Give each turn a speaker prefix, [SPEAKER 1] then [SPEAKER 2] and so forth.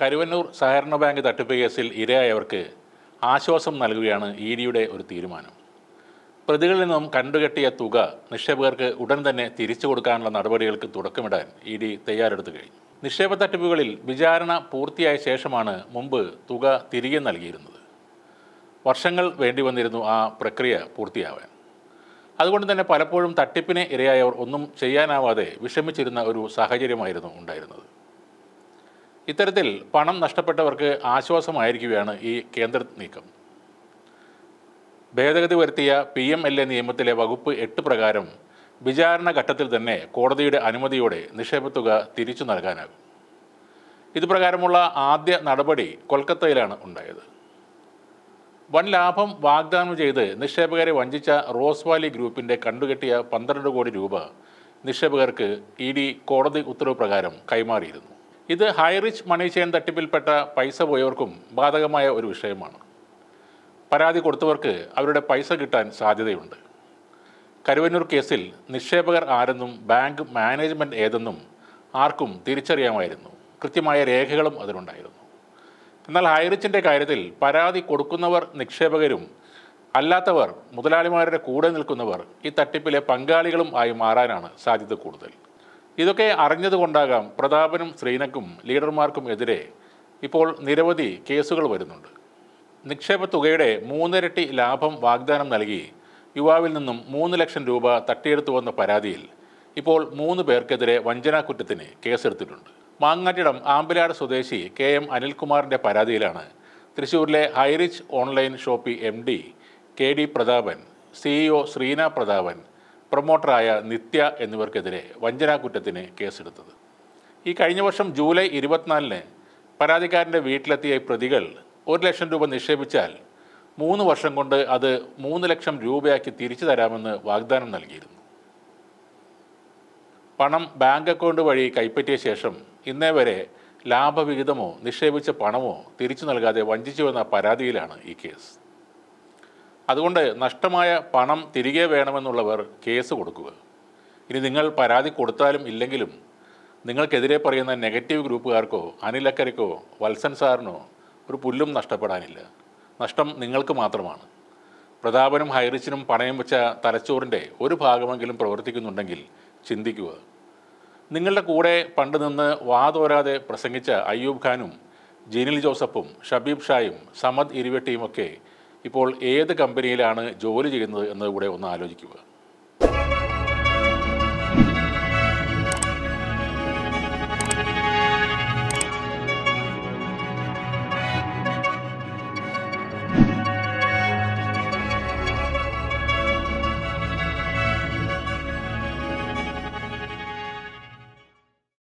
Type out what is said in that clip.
[SPEAKER 1] കരുവന്നൂർ സഹകരണ ബാങ്ക് തട്ടിപ്പ് കേസിൽ ഇരയായവർക്ക് ആശ്വാസം നൽകുകയാണ് ഇ ഡിയുടെ ഒരു തീരുമാനം പ്രതികളിൽ നിന്നും കണ്ടുകെട്ടിയ തുക നിക്ഷേപകർക്ക് ഉടൻ തന്നെ തിരിച്ചു കൊടുക്കാനുള്ള നടപടികൾക്ക് തുടക്കമിടാൻ ഇ ഡി തയ്യാറെടുത്തു കഴിഞ്ഞു നിക്ഷേപ തട്ടിപ്പുകളിൽ വിചാരണ പൂർത്തിയായ ശേഷമാണ് മുമ്പ് തുക തിരികെ നൽകിയിരുന്നത് വർഷങ്ങൾ വേണ്ടി വന്നിരുന്നു ആ പ്രക്രിയ പൂർത്തിയാവാൻ അതുകൊണ്ട് തന്നെ പലപ്പോഴും തട്ടിപ്പിനെ ഇരയായവർ ഒന്നും ചെയ്യാനാവാതെ വിഷമിച്ചിരുന്ന ഒരു സാഹചര്യമായിരുന്നു ഉണ്ടായിരുന്നത് ഇത്തരത്തിൽ പണം നഷ്ടപ്പെട്ടവർക്ക് ആശ്വാസമായിരിക്കുകയാണ് ഈ കേന്ദ്ര നീക്കം ഭേദഗതി വരുത്തിയ പി എം എൽ എ നിയമത്തിലെ വകുപ്പ് എട്ട് പ്രകാരം വിചാരണ ഘട്ടത്തിൽ തന്നെ കോടതിയുടെ അനുമതിയോടെ നിക്ഷേപത്തുക തിരിച്ചു നൽകാനാകും ഇതുപ്രകാരമുള്ള ആദ്യ നടപടി കൊൽക്കത്തയിലാണ് ഉണ്ടായത് വൻ ലാഭം വാഗ്ദാനം ചെയ്ത് നിക്ഷേപകരെ വഞ്ചിച്ച റോസ് വാലി ഗ്രൂപ്പിൻ്റെ കണ്ടുകെട്ടിയ പന്ത്രണ്ട് കോടി രൂപ നിക്ഷേപകർക്ക് ഇ ഡി കോടതി ഉത്തരവ് പ്രകാരം കൈമാറിയിരുന്നു ഇത് ഹൈറിച്ച് മണി ചെയിൻ തട്ടിപ്പിൽപ്പെട്ട പൈസ പോയവർക്കും ബാധകമായ ഒരു വിഷയമാണ് പരാതി കൊടുത്തവർക്ക് അവരുടെ പൈസ കിട്ടാൻ സാധ്യതയുണ്ട് കരുവന്നൂർ കേസിൽ നിക്ഷേപകർ ആരെന്നും ബാങ്ക് മാനേജ്മെൻറ്റ് ഏതെന്നും ആർക്കും തിരിച്ചറിയാമായിരുന്നു കൃത്യമായ രേഖകളും അതിലുണ്ടായിരുന്നു എന്നാൽ ഹൈറിച്ചിൻ്റെ കാര്യത്തിൽ പരാതി കൊടുക്കുന്നവർ നിക്ഷേപകരും അല്ലാത്തവർ മുതലാളിമാരുടെ കൂടെ നിൽക്കുന്നവർ ഈ തട്ടിപ്പിലെ പങ്കാളികളും ആയി മാറാനാണ് സാധ്യത കൂടുതൽ ഇതൊക്കെ അറിഞ്ഞതുകൊണ്ടാകാം പ്രതാപനും ശ്രീനക്കും ലീഡർമാർക്കും എതിരെ ഇപ്പോൾ നിരവധി കേസുകൾ വരുന്നുണ്ട് നിക്ഷേപ തുകയുടെ മൂന്നിരട്ടി ലാഭം വാഗ്ദാനം നൽകി യുവാവിൽ നിന്നും മൂന്ന് ലക്ഷം രൂപ തട്ടിയെടുത്തുവെന്ന പരാതിയിൽ ഇപ്പോൾ മൂന്ന് പേർക്കെതിരെ കുറ്റത്തിന് കേസെടുത്തിട്ടുണ്ട് മാങ്ങാട്ടിടം ആമ്പിലാട് സ്വദേശി കെ എം അനിൽകുമാറിൻ്റെ പരാതിയിലാണ് തൃശ്ശൂരിലെ Highrich online shoppe M D K D Prathapan CEO Sreena Prathapan പ്രൊമോട്ടറായ നിത്യ എന്നിവർക്കെതിരെ വഞ്ചനാ കുറ്റത്തിന് കേസെടുത്തത് ഈ കഴിഞ്ഞ വർഷം ജൂലൈ ഇരുപത്തിനാലിന് പരാതിക്കാരൻ്റെ വീട്ടിലെത്തിയ പ്രതികൾ ഒരു ലക്ഷം രൂപ നിക്ഷേപിച്ചാൽ മൂന്ന് വർഷം കൊണ്ട് അത് മൂന്ന് ലക്ഷം രൂപയാക്കി തിരിച്ചു തരാമെന്ന് വാഗ്ദാനം നൽകിയിരുന്നു പണം ബാങ്ക് അക്കൗണ്ട് വഴി കൈപ്പറ്റിയ ശേഷം ഇന്നേ വരെ ലാഭവിഹിതമോ നിക്ഷേപിച്ച പണമോ തിരിച്ചു നൽകാതെ വഞ്ചിച്ചുവെന്ന പരാതിയിലാണ് ഈ കേസ് അതുകൊണ്ട് നഷ്ടമായ പണം തിരികെ വേണമെന്നുള്ളവർ കേസ് കൊടുക്കുക ഇനി നിങ്ങൾ പരാതി കൊടുത്താലും ഇല്ലെങ്കിലും നിങ്ങൾക്കെതിരെ പറയുന്ന നെഗറ്റീവ് ഗ്രൂപ്പുകാർക്കോ അനിലക്കരയ്ക്കോ വത്സൻ സാറിനോ ഒരു പുല്ലും നഷ്ടപ്പെടാനില്ല നഷ്ടം നിങ്ങൾക്ക് മാത്രമാണ് പ്രതാപനും ഹൈറിച്ചിനും പണയം വെച്ച തലച്ചോറിൻ്റെ ഒരു ഭാഗമെങ്കിലും പ്രവർത്തിക്കുന്നുണ്ടെങ്കിൽ ചിന്തിക്കുക നിങ്ങളുടെ കൂടെ പണ്ട് നിന്ന് വാതോരാതെ പ്രസംഗിച്ച അയ്യൂബ് ഖാനും ജിനിൽ ജോസഫും ഷബീബ് ഷായും സമദ് ഇരുവട്ടിയുമൊക്കെ ഇപ്പോൾ ഏത് കമ്പനിയിലാണ് ജോലി ചെയ്യുന്നത് എന്നതുകൂടെ ഒന്ന് ആലോചിക്കുക